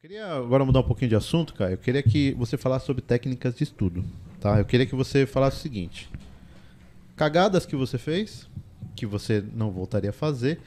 queria agora mudar um pouquinho de assunto, cara. Eu queria que você falasse sobre técnicas de estudo, tá? Eu queria que você falasse o seguinte: cagadas que você fez, que você não voltaria a fazer,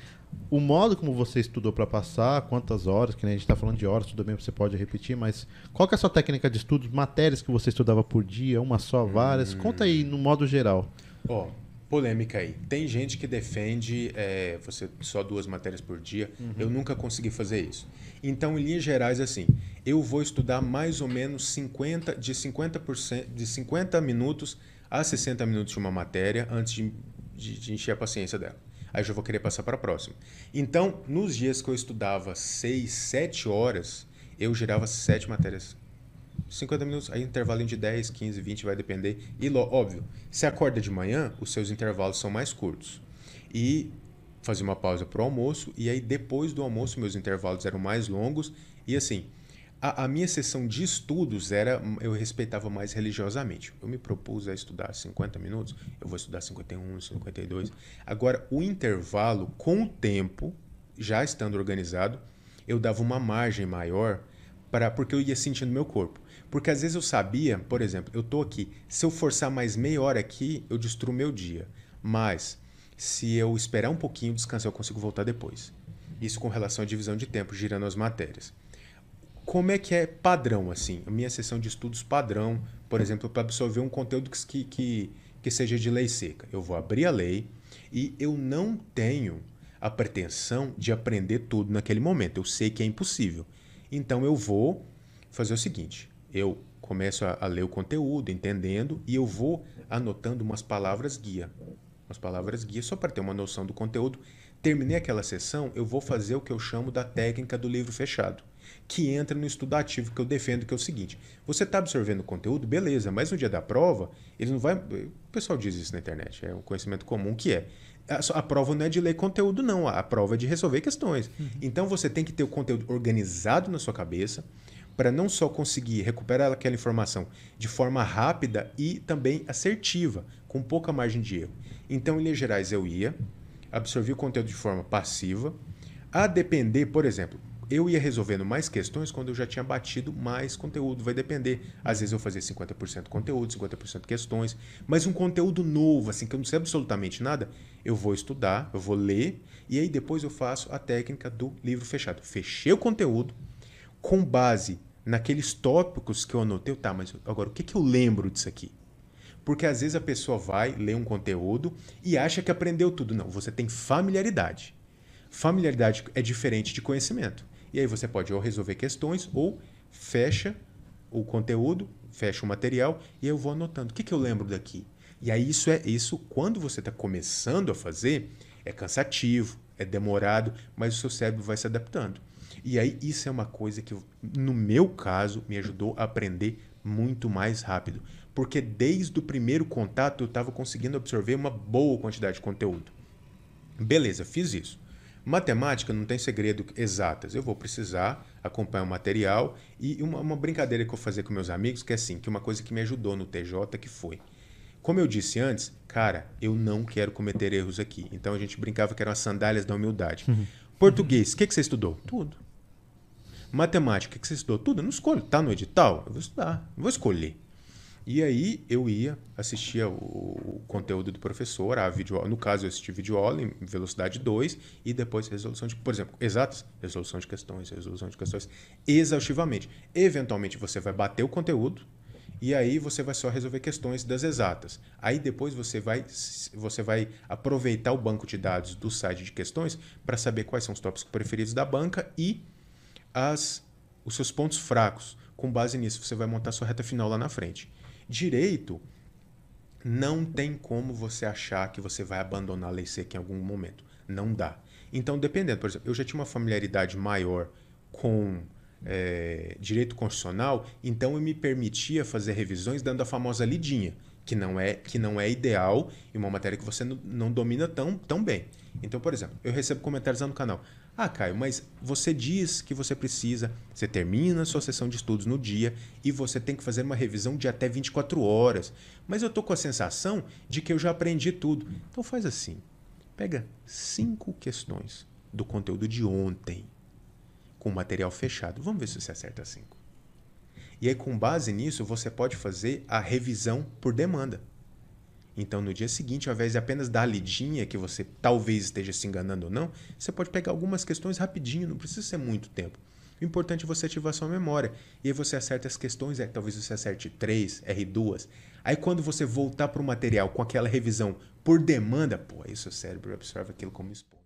o modo como você estudou para passar, quantas horas, que nem a gente está falando de horas, tudo bem, você pode repetir, mas qual que é a sua técnica de estudos, matérias que você estudava por dia, uma só, várias? Hum. Conta aí no modo geral. Ó, oh, polêmica aí. Tem gente que defende é, você só duas matérias por dia. Uhum. Eu nunca consegui fazer isso. Então, em linhas gerais, assim, eu vou estudar mais ou menos 50, de, 50%, de 50 minutos a 60 minutos de uma matéria antes de, de, de encher a paciência dela. Aí eu vou querer passar para a próxima. Então, nos dias que eu estudava 6, 7 horas, eu gerava sete matérias 50 minutos, aí intervalinho de 10, 15, 20 vai depender. E óbvio, se acorda de manhã, os seus intervalos são mais curtos. E fazer uma pausa para o almoço, e aí depois do almoço meus intervalos eram mais longos, e assim, a, a, minha sessão de estudos era, eu respeitava mais religiosamente. Eu me propus a estudar 50 minutos, eu vou estudar 51, 52. Agora, o intervalo, com o tempo, já estando organizado, eu dava uma margem maior para porque eu ia sentindo meu corpo. Porque às vezes eu sabia, por exemplo, eu tô aqui, se eu forçar mais meia hora aqui, eu destruo meu dia. Mas se eu esperar um pouquinho, descansar, eu consigo voltar depois. Isso com relação à divisão de tempo, girando as matérias. Como é que é padrão, assim? A minha sessão de estudos padrão, por exemplo, para absorver um conteúdo que, que, que seja de lei seca. Eu vou abrir a lei e eu não tenho a pretensão de aprender tudo naquele momento. Eu sei que é impossível. Então eu vou fazer o seguinte: eu começo a, a ler o conteúdo, entendendo, e eu vou anotando umas palavras guia. Umas palavras guia, só para ter uma noção do conteúdo. Terminei aquela sessão, eu vou fazer o que eu chamo da técnica do livro fechado que entra no estudo ativo que eu defendo, que é o seguinte: você está absorvendo conteúdo, beleza, mas no dia da prova, ele não vai. O pessoal diz isso na internet, é um conhecimento comum que é. A, prova não é de ler conteúdo, não. A, prova é de resolver questões. Uhum. Então você tem que ter o conteúdo organizado na sua cabeça para não só conseguir recuperar aquela informação de forma rápida e também assertiva, com pouca margem de erro. Então, em linhas Gerais, eu ia, absorvi o conteúdo de forma passiva, a depender, por exemplo, eu ia resolvendo mais questões quando eu já tinha batido mais conteúdo. Vai depender. Às vezes eu fazia 50% conteúdo, 50% questões, mas um conteúdo novo, assim, que eu não sei absolutamente nada, eu vou estudar, eu vou ler, e aí depois eu faço a técnica do livro fechado. Fechei o conteúdo com base naqueles tópicos que eu anotei. Tá, mas agora o que, que eu lembro disso aqui? Porque às vezes a pessoa vai ler um conteúdo e acha que aprendeu tudo. Não, você tem familiaridade. Familiaridade é diferente de conhecimento. E aí você pode ou resolver questões ou fecha o conteúdo, fecha o material e eu vou anotando. O que, que eu lembro daqui? E aí isso é isso quando você está começando a fazer é cansativo, é demorado, mas o seu cérebro vai se adaptando. E aí isso é uma coisa que no meu caso me ajudou a aprender muito mais rápido, porque desde o primeiro contato eu estava conseguindo absorver uma boa quantidade de conteúdo. Beleza, fiz isso. Matemática não tem segredo exatas. Eu vou precisar acompanhar o material e uma, uma brincadeira que eu fazer com meus amigos, que é assim, que uma coisa que me ajudou no TJ que foi. Como eu disse antes, cara, eu não quero cometer erros aqui. Então a gente brincava que eram as sandálias da humildade. Uhum. Português, o que, que você estudou? Tudo. Matemática, o que, que você estudou? Tudo. Eu não escolho. Tá no edital? Eu vou estudar. vou escolher. E aí eu ia, assistia o, conteúdo do professor, a vídeo, no caso eu assisti vídeo aula em velocidade 2 e depois resolução de, por exemplo, exatas, resolução de questões, resolução de questões, exaustivamente. Eventualmente você vai bater o conteúdo e aí você vai só resolver questões das exatas. Aí depois você vai, você vai aproveitar o banco de dados do site de questões para saber quais são os tópicos preferidos da banca e as, os seus pontos fracos. Com base nisso, você vai montar sua reta final lá na frente direito, não tem como você achar que você vai abandonar a lei seca em algum momento. Não dá. Então, dependendo, por exemplo, eu já tinha uma familiaridade maior com é, direito constitucional, então eu me permitia fazer revisões dando a famosa lidinha, que não é, que não é ideal e uma matéria que você não, não domina tão, tão bem. Então, por exemplo, eu recebo comentários lá no canal. Ah, Caio, mas você diz que você precisa, você termina a sua sessão de estudos no dia e você tem que fazer uma revisão de até 24 horas. Mas eu tô com a sensação de que eu já aprendi tudo. Então faz assim. Pega cinco questões do conteúdo de ontem com material fechado. Vamos ver se você acerta cinco. E aí, com base nisso, você pode fazer a revisão por demanda. Então, no dia seguinte, ao invés de apenas dar a lidinha, que você talvez esteja se enganando ou não, você pode pegar algumas questões rapidinho, não precisa ser muito tempo. O importante é você ativar sua memória. E aí você acerta as questões, é, talvez você acerte 3, R2. Aí quando você voltar para o material com aquela revisão por demanda, pô, aí seu cérebro absorve aquilo como esponja.